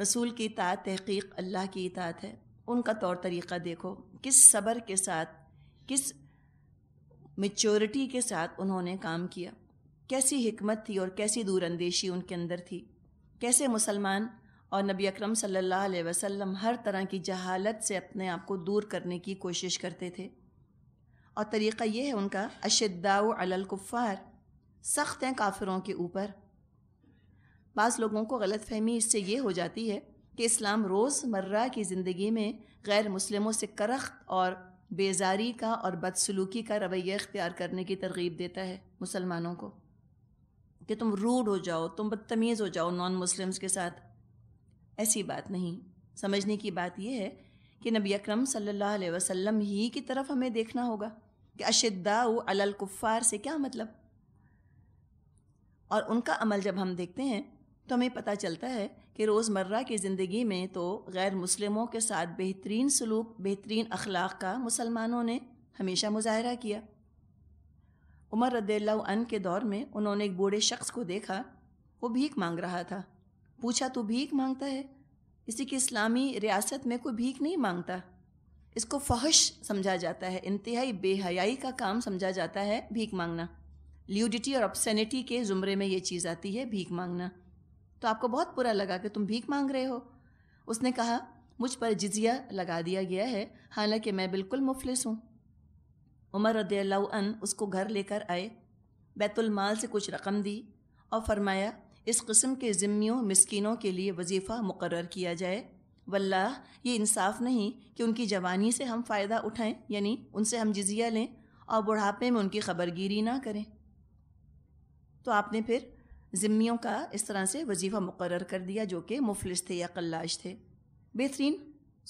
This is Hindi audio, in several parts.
रसूल की इतात तहकीक अल्लाह की इतात है उनका तौर तरीक़ा देखो किस सब्र के साथ किस मेच्योरिटी के साथ उन्होंने काम किया कैसी हमत थी और कैसी दूरंदेशी उनके अंदर थी कैसे मुसलमान और नबी अकरम सल्लल्लाहु अलैहि वसल्लम हर तरह की जहालत से अपने आप को दूर करने की कोशिश करते थे और तरीक़ा ये है उनका अशद्दाउ अलल सख्त हैं काफिरों के ऊपर बाज़ लोगों को गलत फहमी इससे ये हो जाती है कि इस्लाम रोज़मर्रा की ज़िंदगी में गैर मुस्लिमों से करख्त और बेजारी का और बदसलूकी का रवैया अख्तियार करने की तरगीब देता है मुसलमानों को कि तुम रूड हो जाओ तुम बदतमीज़ हो जाओ नॉन मुस्लिम्स के साथ ऐसी बात नहीं समझने की बात यह है कि नबी अक्रम सल्लल्लाहु अलैहि वसल्लम ही की तरफ हमें देखना होगा कि अशद्दाउ अलल कुफ़ार से क्या मतलब और उनका अमल जब हम देखते हैं तो हमें पता चलता है कि रोज़मर्रा की ज़िंदगी में तो गैर मुसलमों के साथ बेहतरीन सलूक बेहतरीन अखलाक का मुसलमानों ने हमेशा मुजाहरा किया उमर रदील्लान के दौर में उन्होंने एक बूढ़े शख्स को देखा वो भीख मांग रहा था पूछा तो भीख मांगता है इसी की इस्लामी रियासत में कोई भीख नहीं मांगता इसको फहश समझा जाता है इंतहाई बेहयाई का काम समझा जाता है भीख मांगना ल्यूडिटी और अपसेनिटी के ज़ुमरे में ये चीज़ आती है भीख मांगना तो आपको बहुत बुरा लगा कि तुम भीख मांग रहे हो उसने कहा मुझ पर जिजिया लगा दिया गया है हालांकि मैं बिल्कुल मुफलिस हूँ उमर रदील्लान उसको घर लेकर आए बैतुलमाल से कुछ रकम दी और फरमाया इस कस्म के ज़िम्मियों मस्किनों के लिए वजीफ़ा मुकर किया जाए वल्लाह ये इंसाफ नहीं कि उनकी जवानी से हम फ़ायदा उठाएं यानी उनसे हम जिजिया लें और बुढ़ापे में उनकी खबरगिरी ना करें तो आपने फिर ज़िम्मियों का इस तरह से वजीफ़ा मुकर कर दिया जो कि मुफलिस थे या कल्लाश थे बेहतरीन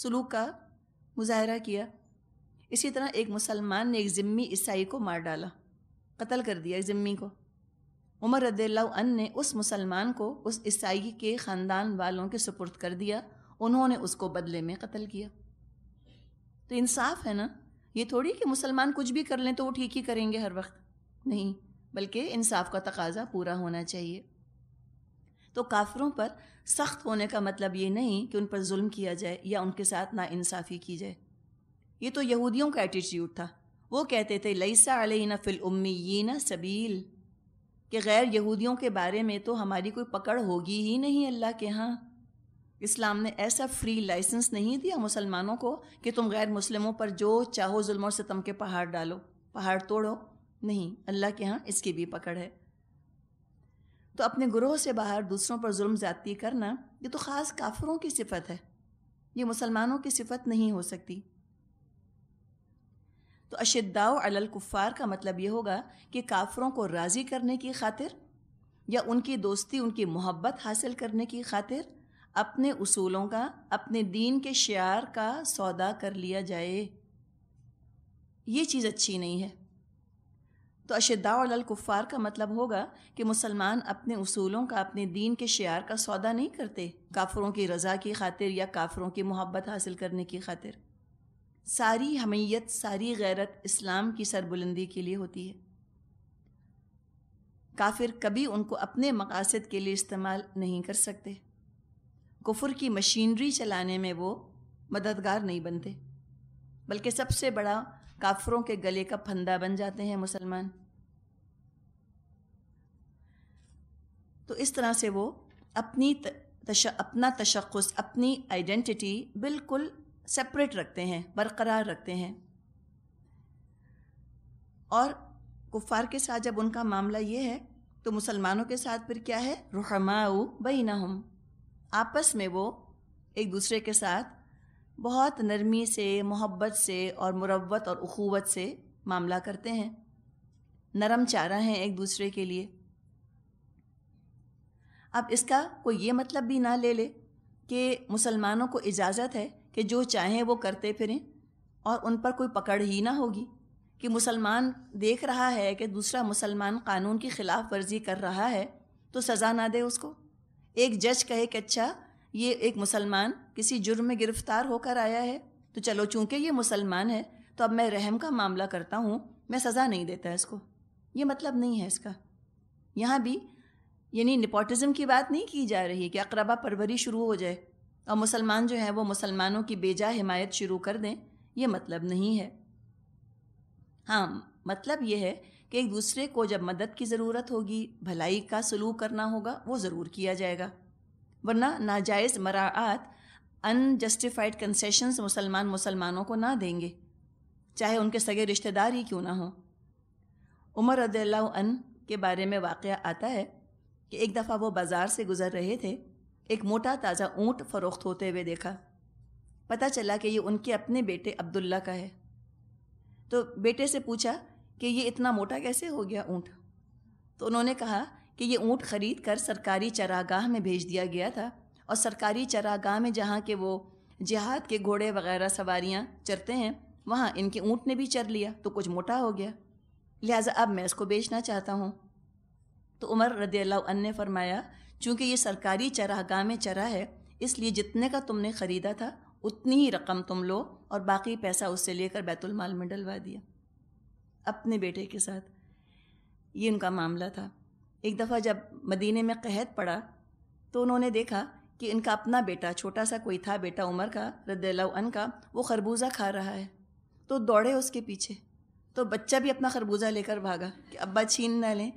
सलूक का मुजाहरा किया इसी तरह एक मुसलमान ने एक ज़िम्मी ईसाई को मार डाला कत्ल कर दिया एक ज़िम्मी को उमर रदील्ला ने उस मुसलमान को उस ईसाई के ख़ानदान वालों के सुपुर्द कर दिया उन्होंने उसको बदले में कत्ल किया तो इंसाफ है ना ये थोड़ी कि मुसलमान कुछ भी कर लें तो वो ठीक ही करेंगे हर वक्त नहीं बल्कि इंसाफ का तकाजा पूरा होना चाहिए तो काफिरों पर सख्त होने का मतलब ये नहीं कि उन पर जुल्म किया जाए या उनके साथ नाइंसाफ़ी की जाए ये तो यहूदियों का एटीट्यूड था वो कहते थे लईसा अलना फ़िल उम्मीना सबील कि गैर यहूदियों के बारे में तो हमारी कोई पकड़ होगी ही नहीं अल्लाह के यहाँ इस्लाम ने ऐसा फ्री लाइसेंस नहीं दिया मुसलमानों को कि तुम गैर मुस्लिमों पर जो चाहो जुल्म और सितम के पहाड़ डालो पहाड़ तोड़ो नहीं अल्लाह के यहाँ इसकी भी पकड़ है तो अपने ग्रोह से बाहर दूसरों पर जुल्म ज़्यादती करना ये तो ख़ास काफरों की सिफत है ये मुसलमानों की सिफत नहीं हो सकती तो अशद्दाव अलकुफार कुफ़ार का मतलब ये होगा कि काफरों को राज़ी करने की खातिर या उनकी दोस्ती उनकी मोहब्बत हासिल करने की खातिर अपने उसूलों का अपने दीन के शार का सौदा कर लिया जाए ये चीज़ अच्छी नहीं है तो अशदाल कुफ़ार का मतलब होगा कि मुसलमान अपने उसूलों का अपने दीन के शेयर का सौदा नहीं करते काफरों की रज़ा की खातिर या काफरों की मोहब्बत हासिल करने की खातिर सारी हमीयत सारी गैरत इस्लाम की सरबुलंदी के लिए होती है काफिर कभी उनको अपने मकासद के लिए इस्तेमाल नहीं कर सकते कुफर की मशीनरी चलाने में वो मददगार नहीं बनते बल्कि सबसे बड़ा काफरों के गले का फंदा बन जाते हैं मुसलमान तो इस तरह से वो अपनी तश, अपना तशखस अपनी आइडेंटिटी बिल्कुल सेपरेट रखते हैं बरकरार रखते हैं और कुफ़ार के साथ जब उनका मामला ये है तो मुसलमानों के साथ फिर क्या है रुहमाऊ बई हम आपस में वो एक दूसरे के साथ बहुत नरमी से मोहब्बत से और मुरवत और अखूवत से मामला करते हैं नरम चारा हैं एक दूसरे के लिए अब इसका कोई ये मतलब भी ना ले ले कि मुसलमानों को इजाज़त है कि जो चाहें वो करते फिरें और उन पर कोई पकड़ ही ना होगी कि मुसलमान देख रहा है कि दूसरा मुसलमान कानून की ख़िलाफ़ वर्जी कर रहा है तो सज़ा ना दे उसको एक जज कहे कि अच्छा ये एक मुसलमान किसी जुर्म में गिरफ्तार होकर आया है तो चलो चूंकि ये मुसलमान है तो अब मैं रहम का मामला करता हूँ मैं सज़ा नहीं देता इसको ये मतलब नहीं है इसका यहाँ भी यानी निपोटिज़म की बात नहीं की जा रही है कि अकरबा परवरी शुरू हो जाए और मुसलमान जो है वो मुसलमानों की बेजा हिमायत शुरू कर दें ये मतलब नहीं है हाँ मतलब ये है कि एक दूसरे को जब मदद की ज़रूरत होगी भलाई का सलूक करना होगा वो ज़रूर किया जाएगा वरना नाजायज़ मराआत अनजस्टिफाइड कंसेशंस मुसलमान मुसलमानों को ना देंगे चाहे उनके सगे रिश्तेदार ही क्यों ना हों उमर रदील्ला के बारे में वाक़ आता है कि एक दफ़ा वो बाज़ार से गुज़र रहे थे एक मोटा ताज़ा ऊँट फ़रोख्त होते हुए देखा पता चला कि ये उनके अपने बेटे अब्दुल्ला का है तो बेटे से पूछा कि ये इतना मोटा कैसे हो गया ऊँट तो उन्होंने कहा कि ये ऊँट ख़रीद कर सरकारी चरागाह में भेज दिया गया था और सरकारी चरागाह में जहाँ के वो जिहाद के घोड़े वगैरह सवारियाँ चरते हैं वहाँ इनके ऊँट ने भी चर लिया तो कुछ मोटा हो गया लिहाजा अब मैं इसको बेचना चाहता हूँ तो उमर रदी ने फरमाया चूँकि ये सरकारी चरागाह में चरा है इसलिए जितने का तुमने ख़रीदा था उतनी ही रकम तुम लो और बाकी पैसा उससे लेकर बैतुलमाल में डलवा दिया अपने बेटे के साथ ये उनका मामला था एक दफ़ा जब मदीने में कहत पड़ा तो उन्होंने देखा कि इनका अपना बेटा छोटा सा कोई था बेटा उमर का रद्दन का वो खरबूजा खा रहा है तो दौड़े उसके पीछे तो बच्चा भी अपना खरबूजा लेकर भागा कि अब्बा छीन ना लें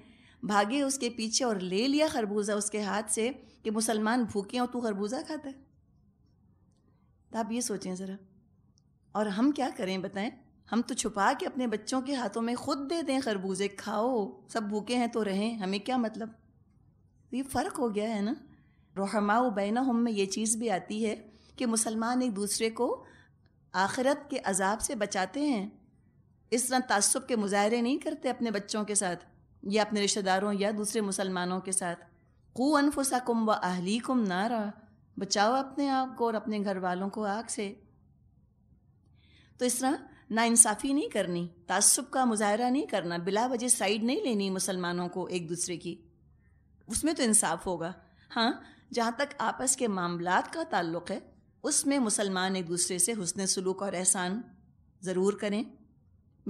भागे उसके पीछे और ले लिया खरबूजा उसके हाथ से कि मुसलमान भूखे और तू खरबूजा खाता है तो आप ये सोचें ज़रा और हम क्या करें बताएं हम तो छुपा के अपने बच्चों के हाथों में खुद दे दें खरबूजे खाओ सब भूखे हैं तो रहें हमें क्या मतलब तो ये फ़र्क हो गया है ना रहमा बैना हम में ये चीज़ भी आती है कि मुसलमान एक दूसरे को आखिरत के अजाब से बचाते हैं इस तरह तसब के मुजाहरे नहीं करते अपने बच्चों के साथ या अपने रिश्तेदारों या दूसरे मुसलमानों के साथ कु अनफुसा कुम व अहली कुम नारा बचाओ अपने आप को और अपने घर वालों को आग से तो इस तरह नाइंसाफ़ी नहीं करनी तसब का मुजाहरा नहीं करना बिला वजह साइड नहीं लेनी मुसलमानों को एक दूसरे की उसमें तो इंसाफ होगा हाँ जहाँ तक आपस के मामला का ताल्लुक है उसमें मुसलमान एक दूसरे से हसन सलूक और एहसान ज़रूर करें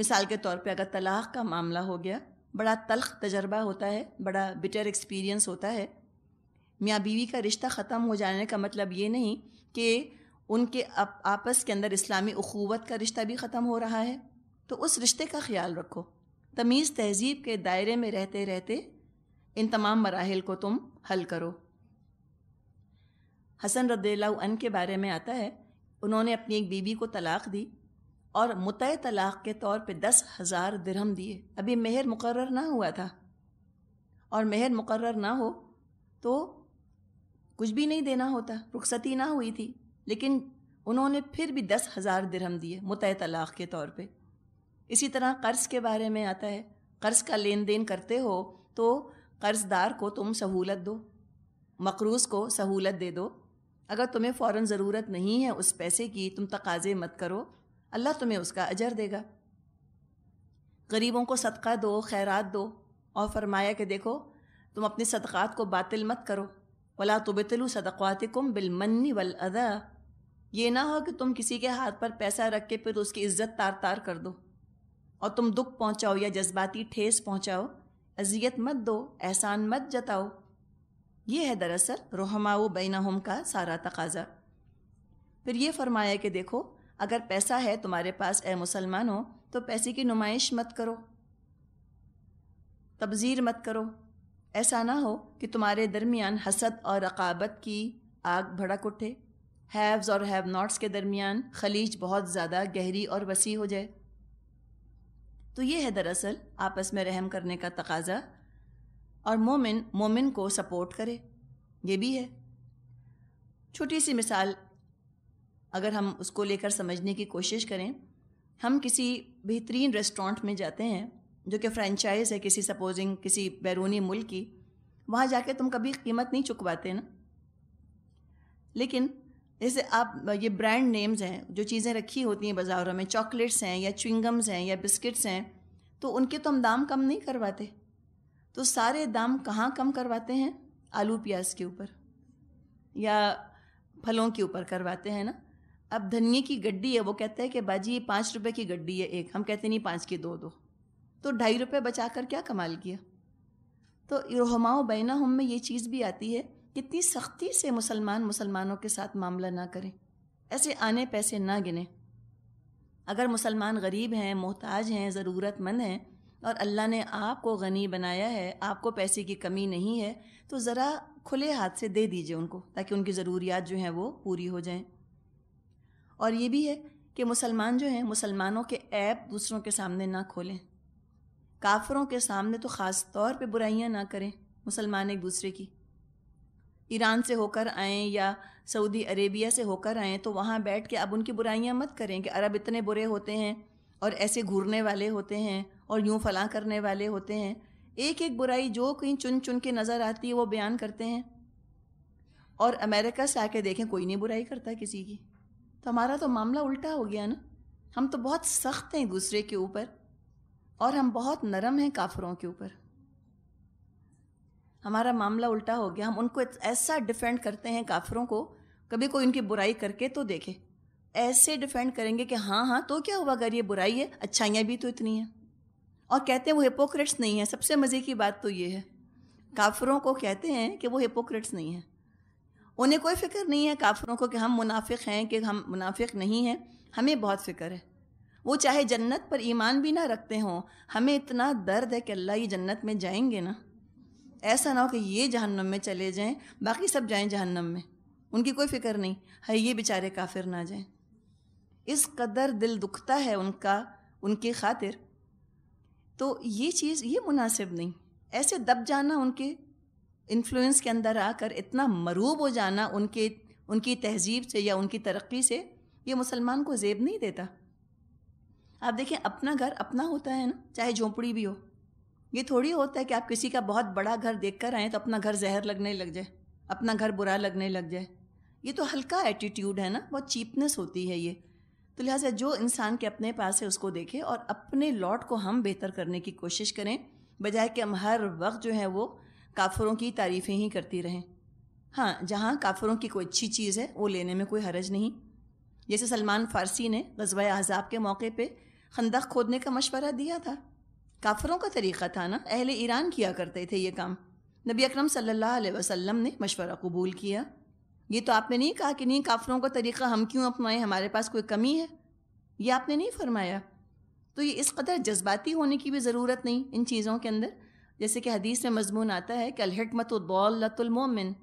मिसाल के तौर पे अगर तलाक़ का मामला हो गया बड़ा तलख तजर्बा होता है बड़ा बिटर एक्सपीरियंस होता है मियाँ बीवी का रिश्ता ख़त्म हो जाने का मतलब ये नहीं कि उनके आप, आपस के अंदर इस्लामी अखूवत का रिश्ता भी ख़त्म हो रहा है तो उस रिश्ते का ख्याल रखो तमीज़ तहजीब के दायरे में रहते रहते इन तमाम मराहल को तुम हल करो हसन रद्दन के बारे में आता है उन्होंने अपनी एक बीबी को तलाक़ दी और मुत तलाक़ के तौर पे दस हज़ार दिरहम दिए अभी मेहर मुकर ना हुआ था और मेहर मुकर ना हो तो कुछ भी नहीं देना होता रुखसती ना हुई थी लेकिन उन्होंने फिर भी दस हज़ार दरहम दिए मुत तलाक़ के तौर पे इसी तरह कर्ज़ के बारे में आता है कर्ज़ का लेन देन करते हो तो कर्ज़दार को तुम सहूलत दो मकरूज़ को सहूलत दे दो अगर तुम्हें फ़ौर ज़रूरत नहीं है उस पैसे की तुम तकाजे मत करो अल्लाह तुम्हें उसका अजर देगा गरीबों को सदका दो खैरात दो और फरमाया कि देखो तुम अपने सदक़ात को बातिल मत करो वला तुबतलु सदक़ात कुम बिलमन्नी वल अदा ये ना हो कि तुम किसी के हाथ पर पैसा रख के फिर उसकी इज्जत तार तार कर दो और तुम दुख पहुंचाओ या जज्बाती ठेस पहुंचाओ अजियत मत दो एहसान मत जताओ ये है दरअसल रोहमाओ हम का सारा तकाजा फिर ये फरमाया कि देखो अगर पैसा है तुम्हारे पास ए हो तो पैसे की नुमाइश मत करो तबजीर मत करो ऐसा ना हो कि तुम्हारे दरमियान हसद और रकाबत की आग भड़क उठे हैव्स और हैव नॉट्स के दरमियान खलीज बहुत ज़्यादा गहरी और वसी हो जाए तो ये है दरअसल आपस में रहम करने का तकाजा और मोमिन मोमिन को सपोर्ट करे ये भी है छोटी सी मिसाल अगर हम उसको लेकर समझने की कोशिश करें हम किसी बेहतरीन रेस्टोरेंट में जाते हैं जो कि फ्रेंचाइज़ है किसी सपोजिंग किसी बैरूनी मुल्क की वहाँ जाके तुम कभी कीमत नहीं चुकवाते ना लेकिन जैसे आप ये ब्रांड नेम्स हैं जो चीज़ें रखी होती हैं बाज़ारों में चॉकलेट्स हैं या च्विंगम्स हैं या बिस्किट्स हैं तो उनके तो हम दाम कम नहीं करवाते तो सारे दाम कहाँ कम करवाते हैं आलू प्याज के ऊपर या फलों के ऊपर करवाते हैं ना अब धनिए की गड्डी है वो कहते हैं कि बाजी ये पाँच रुपये की गड्डी है एक हम कहते नहीं पाँच की दो दो तो ढाई रुपये बचा कर क्या कमाल किया तो रहमाओ बैना हम में ये चीज़ भी आती है कितनी सख्ती से मुसलमान मुसलमानों के साथ मामला ना करें ऐसे आने पैसे ना गिने अगर मुसलमान गरीब हैं मोहताज हैं ज़रूरतमंद हैं और अल्लाह ने आपको गनी बनाया है आपको पैसे की कमी नहीं है तो ज़रा खुले हाथ से दे दीजिए उनको ताकि उनकी ज़रूरियात जो हैं वो पूरी हो जाएं और ये भी है कि मुसलमान जो हैं मुसलमानों के ऐप दूसरों के सामने ना खोलें काफरों के सामने तो ख़ास तौर पर बुराइयाँ ना करें मुसलमान एक दूसरे की ईरान से होकर आएँ या सऊदी अरेबिया से होकर आएँ तो वहाँ बैठ के अब उनकी बुराइयाँ मत करें कि अरब इतने बुरे होते हैं और ऐसे घूरने वाले होते हैं और यूँ फलाँ करने वाले होते हैं एक एक बुराई जो कहीं चुन चुन के नज़र आती है वो बयान करते हैं और अमेरिका से आके देखें कोई नहीं बुराई करता किसी की तो हमारा तो मामला उल्टा हो गया ना हम तो बहुत सख्त हैं दूसरे के ऊपर और हम बहुत नरम हैं काफरों के ऊपर हमारा मामला उल्टा हो गया हम उनको ऐसा डिफेंड करते हैं काफिरों को कभी कोई उनकी बुराई करके तो देखे ऐसे डिफेंड करेंगे कि हाँ हाँ तो क्या हुआ अगर ये बुराई है अच्छाइयाँ भी तो इतनी हैं और कहते हैं वो हिपोक्रेट्स नहीं है सबसे मज़े की बात तो ये है काफ़रों को कहते हैं कि वो हिपोक्रेट्स नहीं हैं उन्हें कोई फ़िक्र नहीं है काफ़रों को कि हम मुनाफिक हैं कि हम मुनाफिक नहीं हैं हमें बहुत फ़िक्र है वो चाहे जन्नत पर ईमान भी ना रखते हों हमें इतना दर्द है कि अल्लाह ये जन्नत में जाएंगे ना ऐसा ना हो कि ये जहन्नम में चले जाएं बाकी सब जाएं जहन्नम में उनकी कोई फिक्र नहीं है ये बेचारे काफिर ना जाएं इस कदर दिल दुखता है उनका उनके खातिर तो ये चीज़ ये मुनासिब नहीं ऐसे दब जाना उनके इन्फ्लुएंस के अंदर आकर इतना मरूब हो जाना उनके उनकी तहजीब से या उनकी तरक्की से ये मुसलमान को जेब नहीं देता आप देखें अपना घर अपना होता है ना चाहे झोंपड़ी भी हो ये थोड़ी होता है कि आप किसी का बहुत बड़ा घर देख कर आएँ तो अपना घर जहर लगने लग जाए अपना घर बुरा लगने लग जाए ये तो हल्का एटीट्यूड है ना बहुत चीपनेस होती है ये तो लिहाजा जो इंसान के अपने पास है उसको देखें और अपने लॉट को हम बेहतर करने की कोशिश करें बजाय कि हम हर वक्त जो है वो काफरों की तारीफ़ें ही करती रहें हाँ जहाँ काफरों की कोई अच्छी चीज़ है वो लेने में कोई हरज नहीं जैसे सलमान फ़ारसी ने गजवा अहजाब के मौके पर खंदक खोदने का मशवरा दिया था काफरों का तरीक़ा था ना अहले ईरान किया करते थे ये काम नबी अक्रम सल्लल्लाहु वसल्लम ने मशवरा कबूल किया ये तो आपने नहीं कहा कि नहीं काफरों का तरीक़ा हम क्यों अपनाएं हमारे पास कोई कमी है ये आपने नहीं फरमाया तो ये इस कदर जज्बाती होने की भी ज़रूरत नहीं इन चीज़ों के अंदर जैसे कि हदीस में मजमून आता है कि अलहकमत दौलतुलमोमिन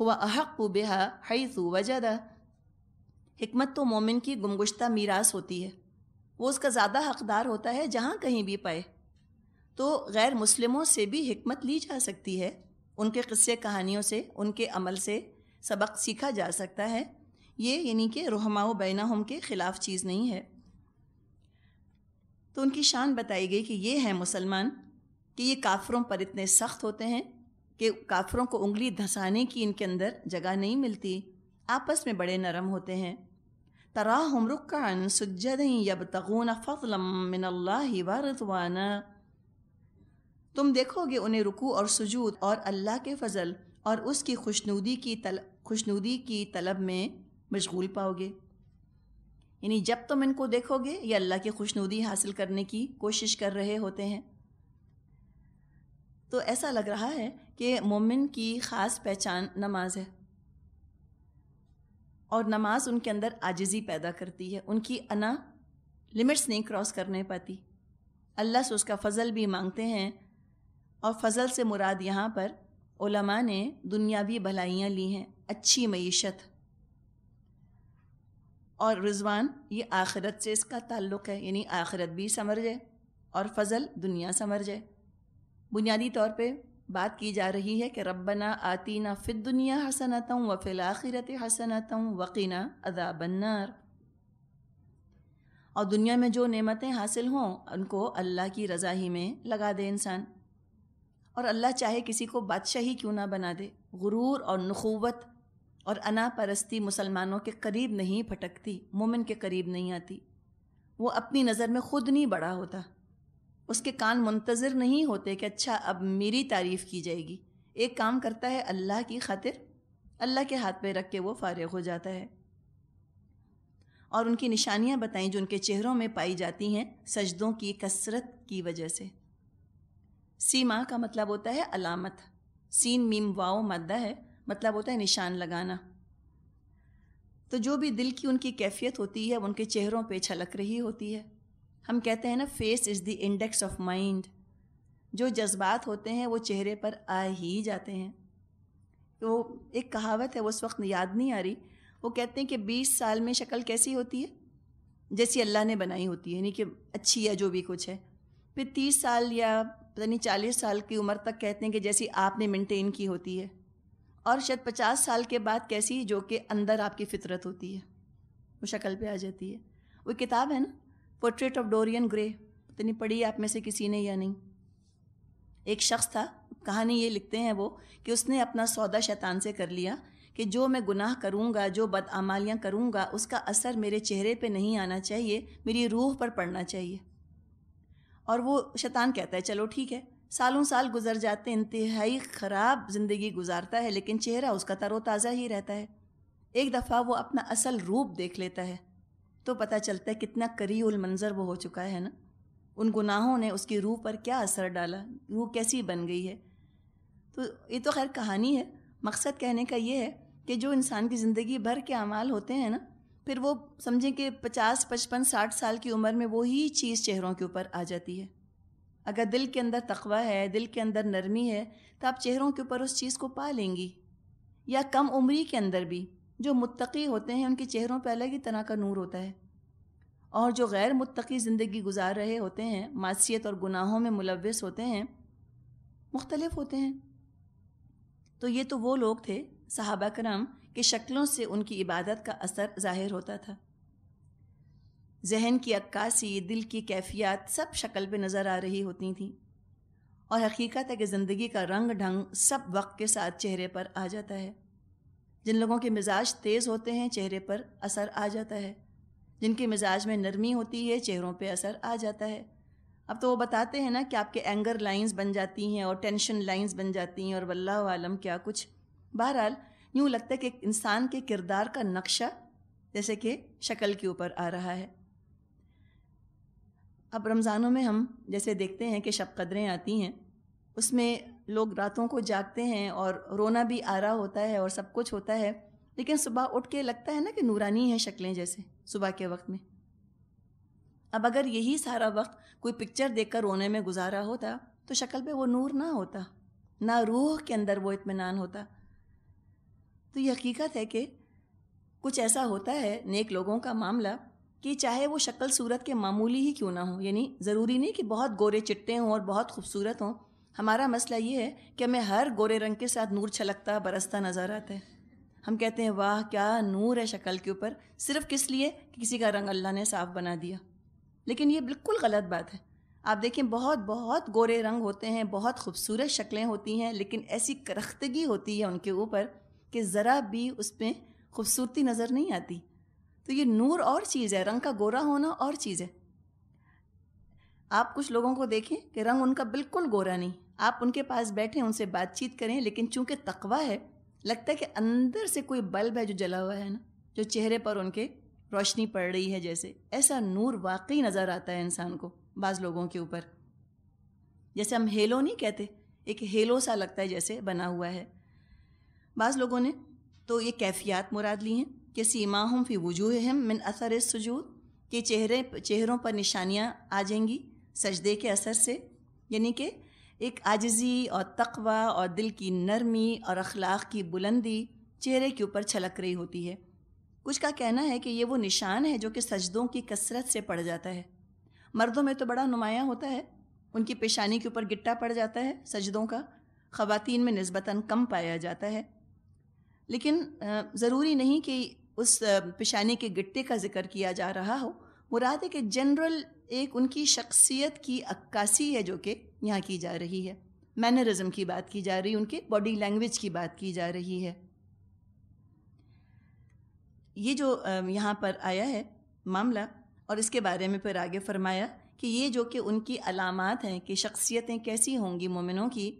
हुआ अहक बेहा हैसु वजदा हमत तो मोमिन की गुमगुश्ता मीरास होती है वो उसका ज़्यादा हकदार होता है जहाँ कहीं भी पाए तो गैर मुस्लिमों से भी हमत ली जा सकती है उनके क़स्से कहानियों से उनके अमल से सबक सीखा जा सकता है ये यानी कि रहमाओ हम के ख़िलाफ़ चीज़ नहीं है तो उनकी शान बताई गई कि ये है मुसलमान कि ये काफ़रों पर इतने सख्त होते हैं कि काफ़रों को उंगली धंसाने की इनके अंदर जगह नहीं मिलती आपस में बड़े नरम होते हैं तराहम रुकान सुजद यब तगून फ़लम व तुम देखोगे उन्हें रुकू और सुजूद और अल्लाह के फजल और उसकी खुशनूदी की तल खुशनूदी की तलब में मशगूल पाओगे यानी जब तुम इनको देखोगे ये अल्लाह की खुशनूदी हासिल करने की कोशिश कर रहे होते हैं तो ऐसा लग रहा है कि मोमिन की ख़ास पहचान नमाज है और नमाज उनके अंदर आजिज़ी पैदा करती है उनकी अना लिमिट्स नहीं क्रॉस करने पाती अल्लाह से उसका फ़जल भी मांगते हैं और फजल से मुराद यहाँ पर उलमा ने दुनियावी भलाइयाँ ली हैं अच्छी मीशत और रिजवान ये आखिरत से इसका ताल्लुक़ है यानी आखिरत भी समर जाए और फजल दुनिया समर जाए बुनियादी तौर पे बात की जा रही है कि रब्बना आतीना फिद दुनिया हसनता व फिल आखिरत हसनता वकीना बनार और दुनिया में जो नेमतें हासिल हों उनको अल्लाह की रज़ा ही में लगा दे इंसान और अल्लाह चाहे किसी को बादशाह ही क्यों ना बना दे गुरूर और नखोवत और अना परस्ती मुसलमानों के करीब नहीं फटकती मोमिन के करीब नहीं आती वो अपनी नज़र में ख़ुद नहीं बड़ा होता उसके कान मुंतज़र नहीं होते कि अच्छा अब मेरी तारीफ़ की जाएगी एक काम करता है अल्लाह की खातिर अल्लाह के हाथ पे रख के वो फारग हो जाता है और उनकी निशानियाँ बताएं जो उनके चेहरों में पाई जाती हैं सजदों की कसरत की वजह से सीमा का मतलब होता है अलामत सीन मीम वाओ मादा है मतलब होता है निशान लगाना तो जो भी दिल की उनकी कैफियत होती है उनके चेहरों पे छलक रही होती है हम कहते हैं ना face is the index of mind जो जज्बात होते हैं वो चेहरे पर आ ही जाते हैं तो एक कहावत है वो उस वक्त याद नहीं आ रही वो कहते हैं कि बीस साल में शक्ल कैसी होती है जैसी अल्लाह ने बनाई होती है यानी कि अच्छी या जो भी कुछ है फिर तीस साल या पता नहीं चालीस साल की उम्र तक कहते हैं कि जैसी आपने मेंटेन की होती है और शायद पचास साल के बाद कैसी जो कि अंदर आपकी फितरत होती है वो शक्ल पे आ जाती है वो किताब है ना पोर्ट्रेट ऑफ डोरियन ग्रे पता नहीं पढ़ी आप में से किसी ने या नहीं एक शख्स था कहानी ये लिखते हैं वो कि उसने अपना सौदा शैतान से कर लिया कि जो मैं गुनाह करूँगा जो बदआमालियाँ करूँगा उसका असर मेरे चेहरे पे नहीं आना चाहिए मेरी रूह पर पड़ना चाहिए और वो शैतान कहता है चलो ठीक है सालों साल गुजर जाते इंतहाई ख़राब ज़िंदगी गुजारता है लेकिन चेहरा उसका तरोताज़ा ही रहता है एक दफ़ा वो अपना असल रूप देख लेता है तो पता चलता है कितना करी मंज़र वो हो चुका है ना उन गुनाहों ने उसकी रूह पर क्या असर डाला रूह कैसी बन गई है तो ये तो खैर कहानी है मकसद कहने का ये है कि जो इंसान की ज़िंदगी भर के अमाल होते हैं ना फिर वो समझें कि पचास पचपन साठ साल की उम्र में वही चीज़ चेहरों के ऊपर आ जाती है अगर दिल के अंदर तकवा है दिल के अंदर नरमी है तो आप चेहरों के ऊपर उस चीज़ को पा लेंगी या कम उम्री के अंदर भी जो मुत्तकी होते हैं उनके चेहरों पर अलग ही तरह का नूर होता है और जो गैर मुत्तकी ज़िंदगी गुजार रहे होते हैं मासीत और गुनाहों में मुलविस होते हैं मुख्तलफ होते हैं तो ये तो वो लोग थे सहाबा कराम कि शक्लों से उनकी इबादत का असर ज़ाहिर होता था जहन की अक्कासी दिल की कैफियत सब शक्ल पे नज़र आ रही होती थी और हकीकत है कि ज़िंदगी का रंग ढंग सब वक्त के साथ चेहरे पर आ जाता है जिन लोगों के मिजाज तेज़ होते हैं चेहरे पर असर आ जाता है जिनके मिजाज में नरमी होती है चेहरों पे असर आ जाता है अब तो वो बताते हैं ना कि आपके एंगर लाइंस बन जाती हैं और टेंशन लाइंस बन जाती हैं और वल्लम आलम क्या कुछ बहरहाल यूँ लगता है कि इंसान के किरदार का नक्शा जैसे कि शक्ल के ऊपर आ रहा है अब रमज़ानों में हम जैसे देखते हैं कि शब कदरें आती हैं उसमें लोग रातों को जागते हैं और रोना भी आ रहा होता है और सब कुछ होता है लेकिन सुबह उठ के लगता है ना कि नूरानी है शक्लें जैसे सुबह के वक्त में अब अगर यही सारा वक्त कोई पिक्चर देखकर रोने में गुजारा होता तो शक्ल पे वो नूर ना होता ना रूह के अंदर वो इतमान होता तो ये हकीकत है कि कुछ ऐसा होता है नेक लोगों का मामला कि चाहे वो शक्ल सूरत के मामूली ही क्यों ना हो यानी ज़रूरी नहीं कि बहुत गोरे चिट्टे हों और बहुत खूबसूरत हों हमारा मसला ये है कि हमें हर गोरे रंग के साथ नूर छलकता बरसता नज़र आता है हम कहते हैं वाह क्या नूर है शक्ल के ऊपर सिर्फ किस लिए कि किसी का रंग अल्लाह ने साफ बना दिया लेकिन ये बिल्कुल गलत बात है आप देखें बहुत बहुत गोरे रंग होते हैं बहुत खूबसूरत शक्लें होती हैं लेकिन ऐसी करख्तगी होती है उनके ऊपर कि ज़रा भी उस पर खूबसूरती नज़र नहीं आती तो ये नूर और चीज़ है रंग का गोरा होना और चीज़ है आप कुछ लोगों को देखें कि रंग उनका बिल्कुल गोरा नहीं आप उनके पास बैठें उनसे बातचीत करें लेकिन चूंकि तकवा है लगता है कि अंदर से कोई बल्ब है जो जला हुआ है ना जो चेहरे पर उनके रोशनी पड़ रही है जैसे ऐसा नूर वाकई नज़र आता है इंसान को बाज़ लोगों के ऊपर जैसे हम हेलो नहीं कहते एक हेलो सा लगता है जैसे बना हुआ है बाज़ लोगों ने तो ये कैफियात मुराद ली हैं कि सीमा हम फी वजूह हम मिन असर सजूद कि चेहरे चेहरों पर निशानियाँ आ जाएंगी सजदे के असर से यानी कि एक आजजी और तकवा और दिल की नरमी और अखलाक की बुलंदी चेहरे के ऊपर छलक रही होती है कुछ का कहना है कि ये वो निशान है जो कि सजदों की कसरत से पड़ जाता है मर्दों में तो बड़ा नुमायाँ होता है उनकी पेशानी के ऊपर गिट्टा पड़ जाता है सजदों का ख़वातीन में नस्बता कम पाया जाता है लेकिन ज़रूरी नहीं कि उस पेशानी के गिट्टे का जिक्र किया जा रहा हो मुराद है कि जनरल एक उनकी शख्सियत की अक्कासी है जो कि यहाँ की जा रही है मैनरिज्म की बात की जा रही है उनके बॉडी लैंग्वेज की बात की जा रही है ये जो यहाँ पर आया है मामला और इसके बारे में फिर आगे फरमाया कि ये जो कि उनकी अलामत हैं कि शख्सियतें कैसी होंगी मोमिनों की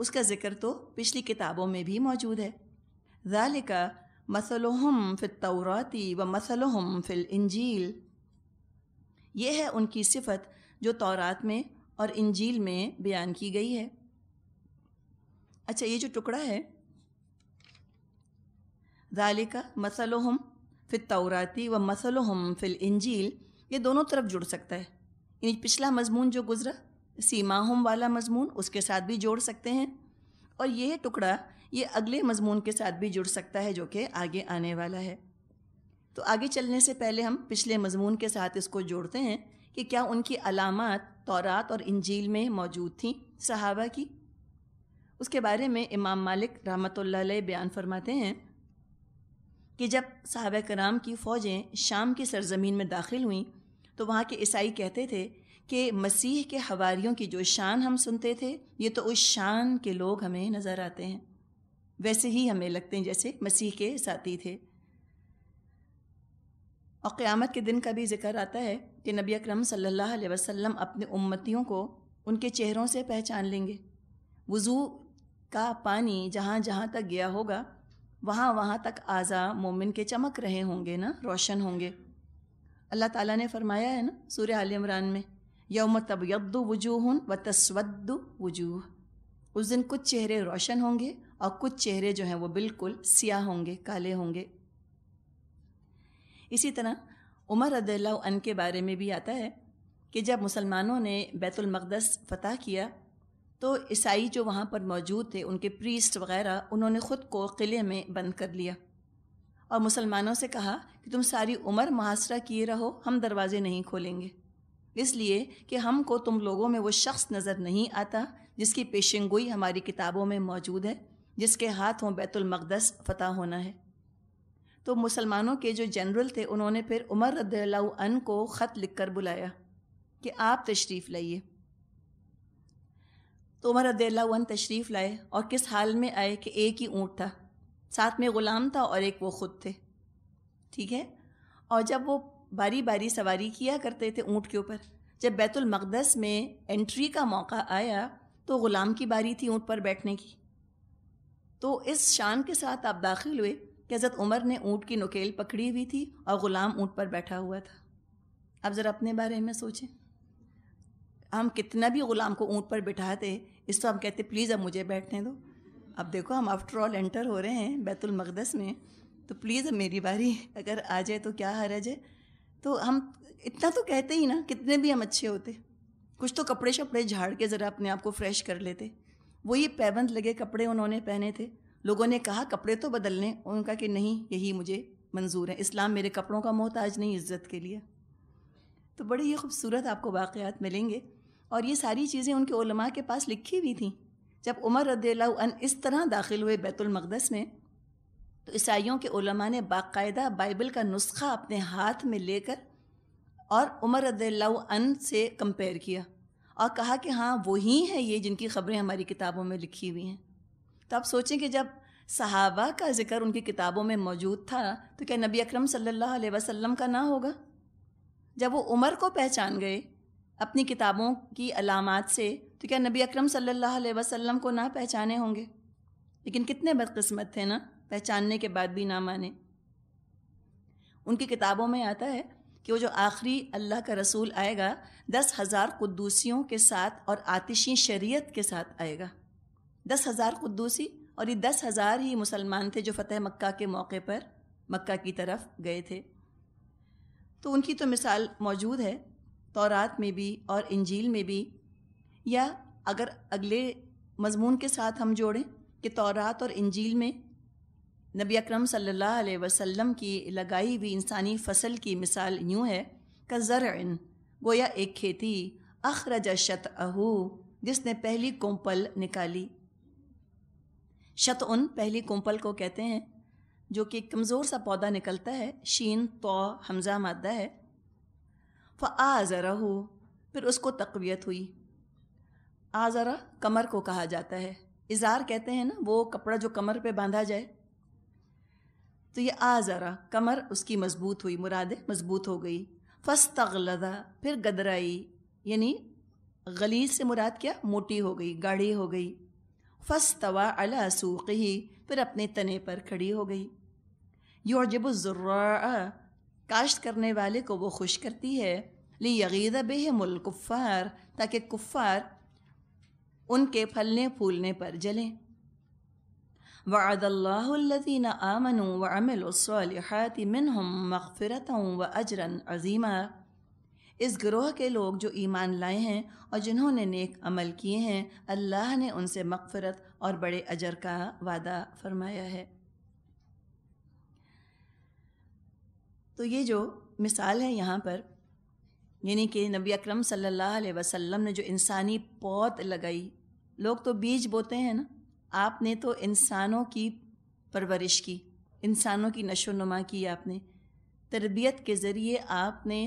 उसका ज़िक्र तो पिछली किताबों में भी मौजूद है ذلك मसलहम फिल तौराती व मसलहम फिल इंजील ये है उनकी सिफत जो तौरात में और इंजील में बयान की गई है अच्छा ये जो टुकड़ा है ज़ालिका मसलहम फिल तौराती व मसलहम फिल इंजील ये दोनों तरफ जुड़ सकता है यानी पिछला मजमून जो गुज़रा सीमाहम वाला मजमून उसके साथ भी जोड़ सकते हैं और यह टुकड़ा ये अगले मजमून के साथ भी जुड़ सकता है जो कि आगे आने वाला है तो आगे चलने से पहले हम पिछले मजमून के साथ इसको जोड़ते हैं कि क्या उनकी अलामत तौरात और इंजील में मौजूद थी सहाबा की उसके बारे में इमाम मालिक रहमत बयान फरमाते हैं कि जब साहब कराम की फ़ौजें शाम की सरजमीन में दाखिल हुई तो वहाँ के ईसाई कहते थे कि मसीह के हवारियों की जो शान हम सुनते थे ये तो उस शान के लोग हमें नज़र आते हैं वैसे ही हमें लगते हैं जैसे मसीह के साथी थे और क़्यामत के दिन का भी जिक्र आता है कि नबी अकरम सल्लल्लाहु अलैहि वसल्लम अपने उम्मतियों को उनके चेहरों से पहचान लेंगे वज़ू का पानी जहाँ जहाँ तक गया होगा वहाँ वहाँ तक आज़ा मोमिन के चमक रहे होंगे ना रोशन होंगे अल्लाह ताला ने फरमाया है ना सूर्य आल इमरान में यौम तबयद वजूहन व तस्वद वजूह उस दिन कुछ चेहरे रोशन होंगे और कुछ चेहरे जो हैं वो बिल्कुल सियाह होंगे काले होंगे इसी तरह उमर अन के बारे में भी आता है कि जब मुसलमानों ने बैतुलमक़दस फ़तह किया तो ईसाई जो वहाँ पर मौजूद थे उनके प्रीस्ट वगैरह उन्होंने ख़ुद को क़िले में बंद कर लिया और मुसलमानों से कहा कि तुम सारी उम्र मुहासरा किए रहो हम दरवाज़े नहीं खोलेंगे इसलिए कि हमको तुम लोगों में वो शख्स नज़र नहीं आता जिसकी पेशेंगोई हमारी किताबों में मौजूद है जिसके हाथों हों मकदस फतह होना है तो मुसलमानों के जो जनरल थे उन्होंने फिर उमर रद्दन को ख़त लिखकर बुलाया कि आप तशरीफ़ लाइए तो उमर रद्दन तशरीफ़ लाए और किस हाल में आए कि एक ही ऊँट था साथ में ग़ुलाम था और एक वो ख़ुद थे ठीक है और जब वो बारी बारी सवारी किया करते थे ऊँट के ऊपर जब बैतुलमकदस में एंट्री का मौका आया तो ग़ुलाम की बारी थी ऊँट पर बैठने की तो इस शान के साथ आप दाखिल हुए कि हज़रत उमर ने ऊँट की नकेल पकड़ी हुई थी और ग़ुलाम ऊँट पर बैठा हुआ था अब ज़रा अपने बारे में सोचें हम कितना भी ग़ुलाम को ऊँट पर बिठाते इस तो हम कहते प्लीज़ अब मुझे बैठने दो अब देखो हम आफ्टर ऑल एंटर हो रहे हैं बैतुलमक़दस में तो प्लीज़ अब मेरी बारी अगर आ जाए तो क्या हरज है तो हम इतना तो कहते ही ना कितने भी हम अच्छे होते कुछ तो कपड़े शपड़े झाड़ के ज़रा अपने आप को फ्रेश कर लेते वही पैबंद लगे कपड़े उन्होंने पहने थे लोगों ने कहा कपड़े तो बदलने उनका कि नहीं यही मुझे मंजूर है इस्लाम मेरे कपड़ों का मोहताज नहीं इज़्ज़त के लिए तो बड़े ही खूबसूरत आपको वाक़ात मिलेंगे और ये सारी चीज़ें उनके उलमा के पास लिखी हुई थी जब उमर रद्ला इस तरह दाखिल हुए बैतुलमक़दस में तो ईसाइयों के उलमा ने बाकायदा बाइबल का नुस्खा अपने हाथ में लेकर और उमर रदीन से कंपेयर किया और कहा कि हाँ वही हैं ये जिनकी ख़बरें हमारी किताबों में लिखी हुई हैं तो आप सोचें कि जब सहाबा का ज़िक्र उनकी किताबों में मौजूद था तो क्या नबी अकरम सल्लल्लाहु अलैहि वसल्लम का ना होगा जब वो उमर को पहचान गए अपनी किताबों की अलामत से तो क्या नबी अकरम सल्लल्लाहु अलैहि वसल्लम को ना पहचाने होंगे लेकिन कितने बदकस्मत थे ना पहचानने के बाद भी ना माने उनकी किताबों में आता है कि वो जो आखिरी अल्लाह का रसूल आएगा दस हज़ार कुद्दूसियों के साथ और आतिशी शरीयत के साथ आएगा दस हज़ार कुद्दूसी और ये दस हज़ार ही मुसलमान थे जो फ़तेह मक्का के मौके पर मक्का की तरफ गए थे तो उनकी तो मिसाल मौजूद है तौरात में भी और इंजील में भी या अगर अगले मजमून के साथ हम जोड़ें कि तौरात और इंजील में नबी अकरम सल्लल्लाहु अलैहि की लगाई हुई इंसानी फसल की मिसाल यूँ है का ज़रअन गोया एक खेती अखरज शत अहू जिसने पहली कोम्पल निकाली शत उन पहली कोम्पल को कहते हैं जो कि कमज़ोर सा पौधा निकलता है शीन तो हमज़ा मादा है फ आ फ़ाज़रा फिर उसको तकवीत हुई आज़रा कमर को कहा जाता है इज़ार कहते हैं ना वो कपड़ा जो कमर पे बांधा जाए तो ये आ ज़रा कमर उसकी मजबूत हुई मुरादें मजबूत हो गई फस्तगलदा फिर गदराई यानी गली से मुराद क्या मोटी हो गई गाढ़ी हो गई फस्तवा अला सूख ही फिर अपने तने पर खड़ी हो गई योजब ज़ुर्रा काश्त करने वाले को वो खुश करती है ली यगीद बेहमुल कुफ़ार ताकि कुफ़ार उनके फलने फूलने पर जलें وعد الله الذين آمنوا وعملوا الصالحات منهم مغفرة وأجرا عظيما इस ग्रोह के लोग जो ईमान लाए हैं और जिन्होंने नेक अमल किए हैं अल्लाह ने उनसे मगफरत और बड़े अजर का वादा फरमाया है तो ये जो मिसाल है यहाँ पर यानी कि नबी अकरम सल्लल्लाहु अलैहि वसल्लम ने जो इंसानी पौध लगाई लोग तो बीज बोते हैं ना आपने तो इंसानों की परवरिश की इंसानों की नशो नुमा की आपने तरबियत के ज़रिए आपने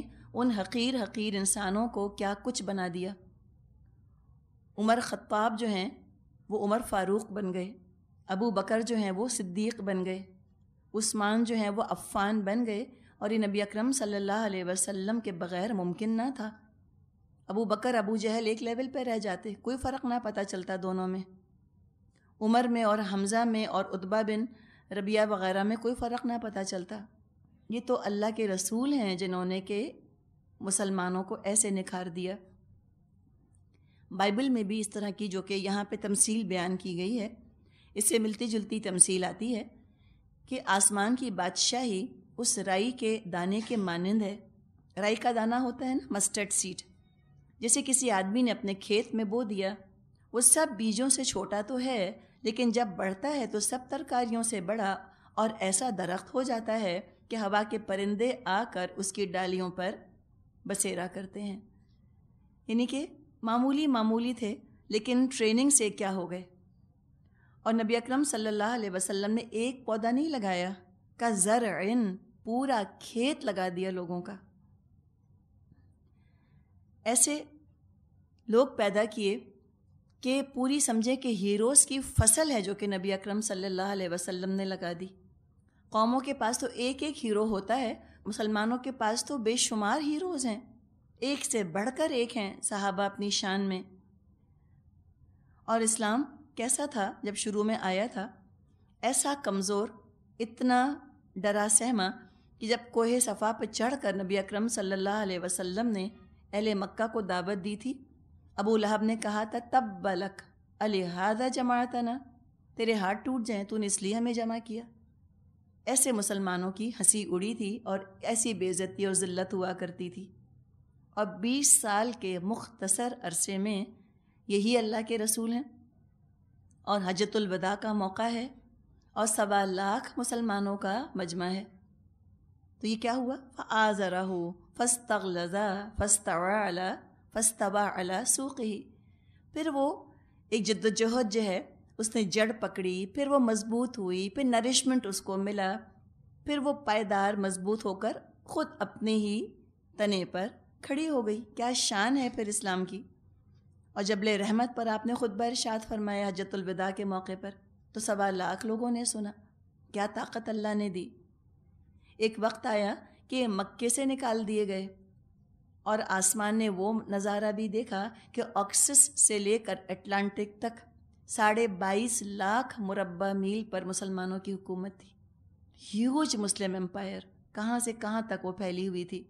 उन हकीर हकीर इंसानों को क्या कुछ बना दिया उमर ख़त्ताब जो हैं वो उमर फ़ारूक बन गए अबू बकर जो हैं वो सिद्दीक़ बन गए उस्मान जो हैं वो अफ़ान बन गए और ये नबी अकरम सल्लल्लाहु अलैहि वसल्लम के बग़ैर मुमकिन ना था अबू बकर अबू जहल एक लेवल पर रह जाते कोई फ़र्क ना पता चलता दोनों में उमर में और हमज़ा में और उतबा बिन रबिया वगैरह में कोई फ़र्क ना पता चलता ये तो अल्लाह के रसूल हैं जिन्होंने के मुसलमानों को ऐसे निखार दिया बाइबल में भी इस तरह की जो कि यहाँ पे तमसील बयान की गई है इससे मिलती जुलती तमसील आती है कि आसमान की बादशाही उस राई के दाने के मानंद है राई का दाना होता है ना मस्टर्ड सीड जैसे किसी आदमी ने अपने खेत में बो दिया वो सब बीजों से छोटा तो है लेकिन जब बढ़ता है तो सब तरकारियों से बड़ा और ऐसा दरख्त हो जाता है कि हवा के परिंदे आकर उसकी डालियों पर बसेरा करते हैं यानी के मामूली मामूली थे लेकिन ट्रेनिंग से क्या हो गए और नबी अकरम सल्लल्लाहु अलैहि वसल्लम ने एक पौधा नहीं लगाया का इन पूरा खेत लगा दिया लोगों का ऐसे लोग पैदा किए कि पूरी समझे कि हीरोज़ की फसल है जो कि नबी अकरम सल्लल्लाहु अलैहि वसल्लम ने लगा दी कौमों के पास तो एक एक हीरो होता है मुसलमानों के पास तो बेशुमार हीरोज़ हैं एक से बढ़कर एक हैं साहबा अपनी शान में और इस्लाम कैसा था जब शुरू में आया था ऐसा कमज़ोर इतना डरा सहमा कि जब कोहे सफ़ा पर चढ़ कर नबी अकरम सल्लल्लाहु अलैहि वसल्लम ने अहले मक्का को दावत दी थी अबू लहब ने कहा था तब बलक अलहादा जमातना तेरे हाथ टूट जाएं तूने इसलिए हमें जमा किया ऐसे मुसलमानों की हंसी उड़ी थी और ऐसी बेज़ती और ज़िल्लत हुआ करती थी और बीस साल के मुख्तसर अरसे में यही अल्लाह के रसूल हैं और हजतुलवदा का मौका है और सवा लाख मुसलमानों का मजमा है तो ये क्या हुआ आजरा हो फस्तगलज़ा फस्तवाला फस्तबा अला सूख ही फिर वो एक जद्दोजहद जो है उसने जड़ पकड़ी फिर वो मज़बूत हुई फिर नरिशमेंट उसको मिला फिर वो पायदार मज़बूत होकर ख़ुद अपने ही तने पर खड़ी हो गई क्या शान है फिर इस्लाम की और जबले रहमत पर आपने ख़ुद बरशात फरमाया हजतुलविदा के मौके पर तो सवा लाख लोगों ने सुना क्या ताकत अल्लाह ने दी एक वक्त आया कि मक्के से निकाल दिए गए और आसमान ने वो नज़ारा भी देखा कि ऑक्सिस से लेकर अटलांटिक तक साढ़े बाईस लाख मुरबा मील पर मुसलमानों की हुकूमत थी ह्यूज मुस्लिम एम्पायर कहाँ से कहाँ तक वो फैली हुई थी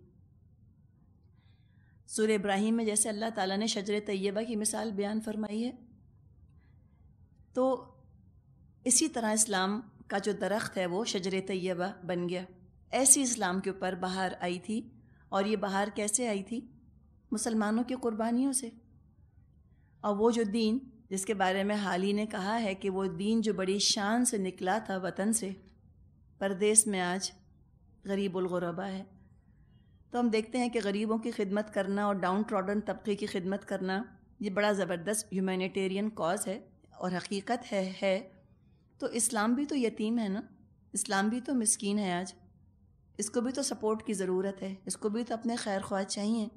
सूर्य इब्राहिम में जैसे अल्लाह ताला ने शजर तैयबा की मिसाल बयान फरमाई है तो इसी तरह इस्लाम का जो दरख्त है वो शजर तैयबा बन गया ऐसी इस्लाम के ऊपर बाहर आई थी और ये बाहर कैसे आई थी मुसलमानों की कुर्बानियों से और वो जो दीन जिसके बारे में हाल ही ने कहा है कि वो दीन जो बड़ी शान से निकला था वतन से परदेस में आज गरीबुलगरबा है तो हम देखते हैं कि गरीबों की खिदमत करना और डाउन ट्रॉडन तबके की खिदमत करना ये बड़ा ज़बरदस्त ह्यूमैनिटेरियन कॉज है और हकीकत है है तो इस्लाम भी तो यतीम है ना इस्लाम भी तो मस्किन है आज इसको भी तो सपोर्ट की ज़रूरत है इसको भी तो अपने खैर ख्वाह चाहिए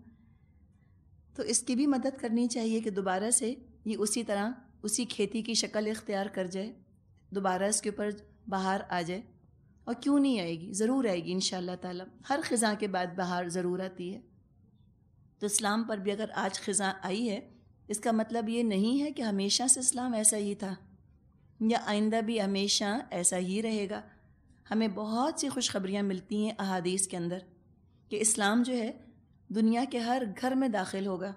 तो इसकी भी मदद करनी चाहिए कि दोबारा से ये उसी तरह उसी खेती की शक्ल इख्तियार कर जाए दोबारा इसके ऊपर बाहर आ जाए और क्यों नहीं आएगी ज़रूर आएगी इन ताला हर ख़ज़ा के बाद बाहर ज़रूर आती है तो इस्लाम पर भी अगर आज ख़ज़ा आई है इसका मतलब ये नहीं है कि हमेशा से इस्लाम ऐसा ही था या आइंदा भी हमेशा ऐसा ही रहेगा हमें बहुत सी खुशखबरियाँ मिलती हैं अहादीस के अंदर कि इस्लाम जो है दुनिया के हर घर में दाखिल होगा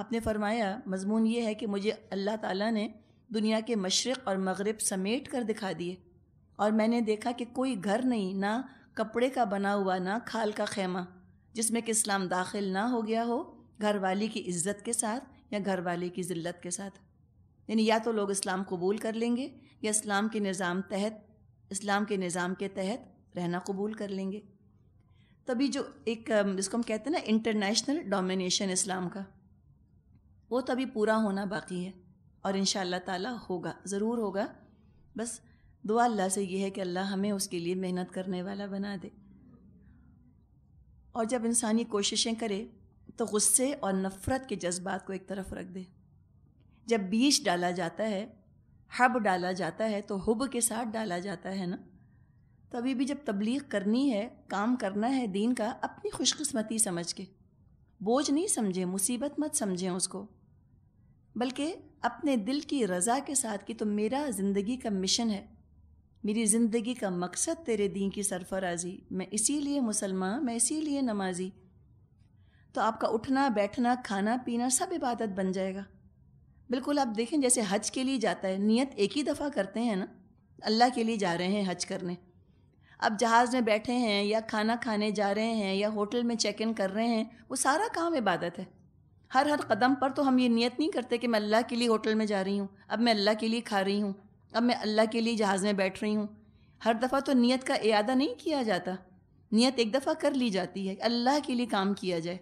आपने फरमाया मजमून ये है कि मुझे अल्लाह ताला ने दुनिया के मशरक़ और मगरब समेट कर दिखा दिए और मैंने देखा कि कोई घर नहीं ना कपड़े का बना हुआ ना खाल का खेमा जिसमें कि इस्लाम दाखिल ना हो गया हो घर वाली की इज़्ज़त के साथ या घर वाले की ज़िल्लत के साथ यानी या तो लोग इस्लाम कबूल कर लेंगे या इस्लाम के निज़ाम तहत इस्लाम के निज़ाम के तहत रहना कबूल कर लेंगे तभी जो एक जिसको हम कहते हैं ना इंटरनेशनल डोमिनेशन इस्लाम का वो तभी पूरा होना बाकी है और इन ताला होगा ज़रूर होगा बस दुआ अल्लाह से ये है कि अल्लाह हमें उसके लिए मेहनत करने वाला बना दे और जब इंसान ये कोशिशें करे तो गुस्से और नफ़रत के जज्बात को एक तरफ रख दे जब बीज डाला जाता है हब डाला जाता है तो हुब के साथ डाला जाता है ना तो अभी भी जब तबलीग करनी है काम करना है दीन का अपनी खुशकस्मती समझ के बोझ नहीं समझें मुसीबत मत समझें उसको बल्कि अपने दिल की रज़ा के साथ कि तो मेरा ज़िंदगी का मिशन है मेरी ज़िंदगी का मकसद तेरे दीन की सरफराजी मैं इसीलिए मुसलमान मैं इसीलिए नमाजी तो आपका उठना बैठना खाना पीना सब इबादत बन जाएगा बिल्कुल आप देखें जैसे हज के लिए जाता है नियत एक ही दफ़ा करते हैं ना अल्लाह के लिए जा रहे हैं हज करने अब जहाज़ में बैठे हैं या खाना खाने जा रहे हैं या होटल में चेक इन कर रहे हैं वो सारा काम इबादत है हर हर कदम पर तो हम ये नियत नहीं करते कि मैं अल्लाह के लिए होटल में जा रही हूँ अब मैं अल्लाह के लिए खा रही हूँ अब मैं अल्लाह के लिए जहाज़ में बैठ रही हूँ हर दफ़ा तो नियत का अदा नहीं किया जाता नियत एक दफ़ा कर ली जाती है अल्लाह के लिए काम किया जाए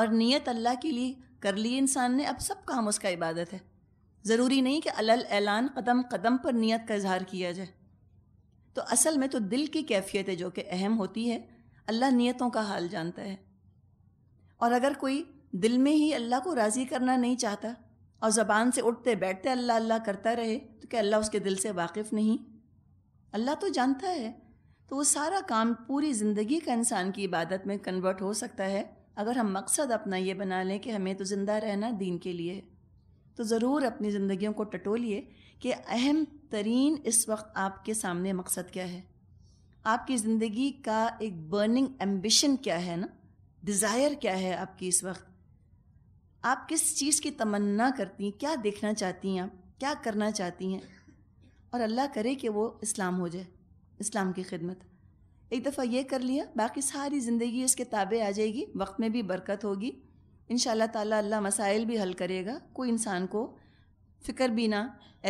और नियत अल्लाह के लिए कर ली इंसान ने अब सब काम उसका इबादत है ज़रूरी नहीं कि अलल ऐलान कदम कदम पर नियत का इजहार किया जाए तो असल में तो दिल की कैफियत है जो कि अहम होती है अल्लाह नियतों का हाल जानता है और अगर कोई दिल में ही अल्लाह को राज़ी करना नहीं चाहता और ज़बान से उठते बैठते अल्लाह अल्लाह करता रहे तो क्या अल्लाह उसके दिल से वाकिफ़ नहीं अल्लाह तो जानता है तो वो सारा काम पूरी ज़िंदगी का इंसान की इबादत में कन्वर्ट हो सकता है अगर हम मकसद अपना ये बना लें कि हमें तो ज़िंदा रहना दीन के लिए तो ज़रूर अपनी ज़िंदगियों को टटोलिए कि अहम तरीन इस वक्त आपके सामने मकसद क्या है आपकी ज़िंदगी का एक बर्निंग एम्बिशन क्या है ना डिज़ायर क्या है आपकी इस वक्त आप किस चीज़ की तमन्ना करती हैं क्या देखना चाहती हैं आप क्या करना चाहती हैं और अल्लाह करे कि वो इस्लाम हो जाए इस्लाम की खिदमत एक दफ़ा ये कर लिया बाकी सारी ज़िंदगी इसके ताबे आ जाएगी वक्त में भी बरकत होगी इन ताला अल्लाह मसाइल भी हल करेगा कोई इंसान को फ़िक्र भी ना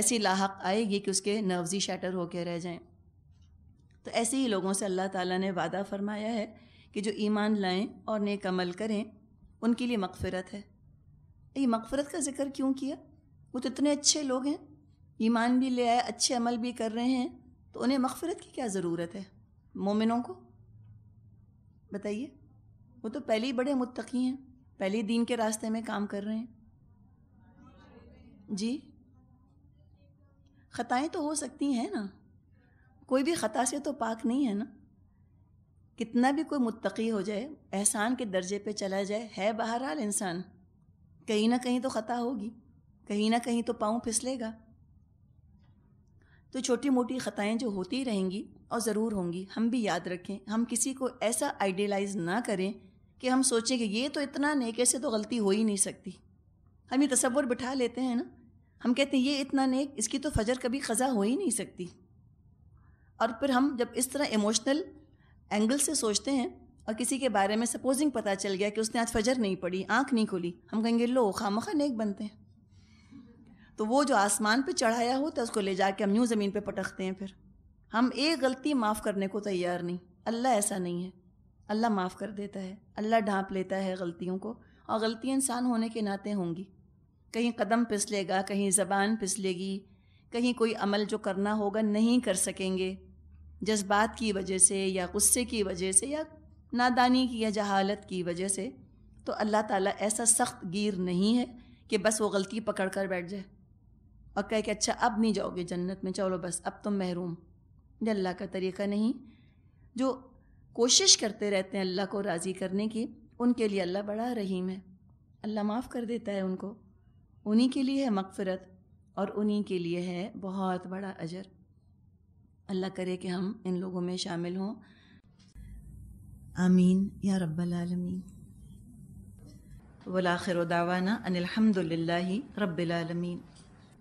ऐसी लाक आएगी कि उसके नर्वजी शटर शैटर होकर रह जाएं तो ऐसे ही लोगों से अल्लाह ताला ने वादा फरमाया है कि जो ईमान लाएं और नेक अमल करें उनके लिए मगफ़रत है ये मगफ़रत का ज़िक्र क्यों किया वो तो इतने अच्छे लोग हैं ईमान भी ले आए अच्छे अमल भी कर रहे हैं तो उन्हें मगफ़रत की क्या ज़रूरत है मोमिनों को बताइए वो तो पहले ही बड़े मुत्तकी हैं पहले ही दीन के रास्ते में काम कर रहे हैं जी ख़ताएं तो हो सकती हैं ना कोई भी ख़ता से तो पाक नहीं है ना कितना भी कोई मुत्तकी हो जाए एहसान के दर्जे पे चला जाए है बहरहाल इंसान कहीं ना कहीं तो ख़ता होगी कहीं ना कहीं तो पाँव फिसलेगा तो छोटी मोटी ख़ताएँ जो होती रहेंगी और ज़रूर होंगी हम भी याद रखें हम किसी को ऐसा आइडियलाइज़ ना करें कि हम सोचें कि ये तो इतना नेक ऐसे तो गलती हो ही नहीं सकती हम ये तस्वुर बिठा लेते हैं ना हम कहते हैं ये इतना नेक इसकी तो फजर कभी ख़ज़ा हो ही नहीं सकती और फिर हम जब इस तरह इमोशनल एंगल से सोचते हैं और किसी के बारे में सपोजिंग पता चल गया कि उसने आज फजर नहीं पड़ी आँख नहीं खोली हम कहेंगे लो खामखा नेक बनते हैं तो वो जो आसमान पे चढ़ाया होता है उसको ले जाके हम यूँ ज़मीन पे पटकते हैं फिर हम एक गलती माफ़ करने को तैयार नहीं अल्लाह ऐसा नहीं है अल्लाह माफ़ कर देता है अल्लाह ढांप लेता है गलतियों को और गलतियाँ इंसान होने के नाते होंगी कहीं कदम पिसलेगा कहीं ज़बान पिसलेगी कहीं कोई अमल जो करना होगा नहीं कर सकेंगे जज्बात की वजह से या गुस्से की वजह से या नादानी की या जहालत की वजह से तो अल्लाह ताला ऐसा सख्त गिर नहीं है कि बस वो गलती पकड़ कर बैठ जाए और कह के अच्छा अब नहीं जाओगे जन्नत में चलो बस अब तुम महरूम ये अल्लाह का तरीक़ा नहीं जो कोशिश करते रहते हैं अल्लाह को राज़ी करने की उनके लिए अल्लाह बड़ा रहीम है अल्लाह माफ़ कर देता है उनको उन्हीं के लिए है मकफरत और उन्हीं के लिए है बहुत बड़ा अजर अल्लाह करे कि हम इन लोगों में शामिल हों आमीन या रब्बालमीन वलाखिर दावाना अनिलहमदिल्ला रब्बिलमीन